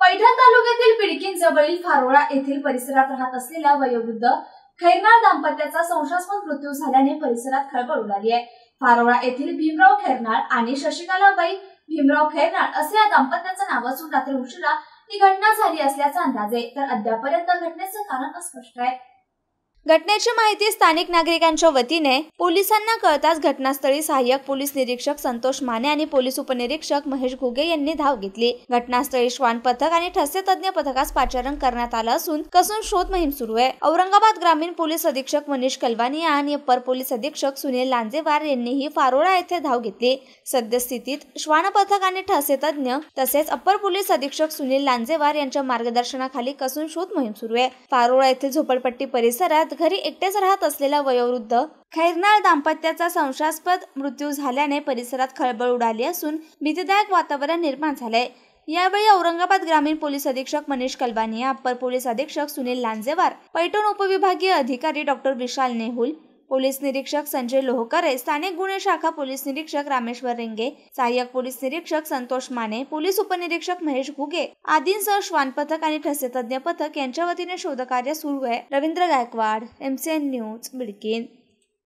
पैठण तालुक्यातील पिडकीन जवळील फारोळा येथील परिसरात राहत असलेल्या वयोवृद्ध खैरनाळ दाम्पत्याचा संशयास्पद मृत्यू झाल्याने परिसरात खळबळ उडाली आहे फारोळा येथील भीमराव खैरनाळ आणि शशिकालाबाई भीमराव खैरनाळ असे या दाम्पत्याचं नाव असून रात्री उशिरा ही घटना झाली असल्याचा अंदाज आहे तर अद्यापर्यंत घटनेचं कारण अस्पष्ट आहे घटनेची माहिती स्थानिक नागरिकांच्या वतीने पोलिसांना कळताच घटनास्थळी सहाय्यक पोलीस निरीक्षक संतोष माने आणि पोलीस उपनिरीक्षक महेश घुगे यांनी धाव घेतली घटनास्थळी श्वान पथक आणि ठसे तज्ञ पथकास पाचारण करण्यात आलं असून कसून शोध मोहीम सुरू आहे औरंगाबाद ग्रामीण पोलीस अधीक्षक मनीष कलवानिया आणि अपर पोलीस अधीक्षक सुनील लांजेवार यांनीही फारोळा येथे धाव घेतली सद्यस्थितीत श्वान पथक आणि ठसे तज्ञ तसेच अपर पोलीस अधीक्षक सुनील लांजेवार यांच्या मार्गदर्शनाखाली कसून शोध मोहीम सुरू आहे फारोळा येथील झोपडपट्टी परिसरात घरी एकटेच राहत असलेला वयोवृद्ध खैरनाळ दाम्पत्याचा संशयास्पद मृत्यू झाल्याने परिसरात खळबळ उडाली असून भीतीदायक वातावरण निर्माण झालंय यावेळी औरंगाबाद ग्रामीण पोलीस अधीक्षक मनीष कलबानिया अप्पर पोलीस अधीक्षक सुनील लांजेवार पैठण उपविभागीय अधिकारी डॉक्टर विशाल नेहुल पोलीस निरीक्षक संजय लोहकरे स्थानिक गुन्हे शाखा पोलीस निरीक्षक रामेश्वर रिंगे सहाय्यक पोलीस निरीक्षक संतोष माने पोलीस उपनिरीक्षक महेश घुगे आदींसह श्वान पथक आणि ठसे तज्ज्ञ पथक यांच्या वतीने शोधकार्य सुरू आहे रवींद्र गायकवाड एमसीएन न्यूज बिडकेन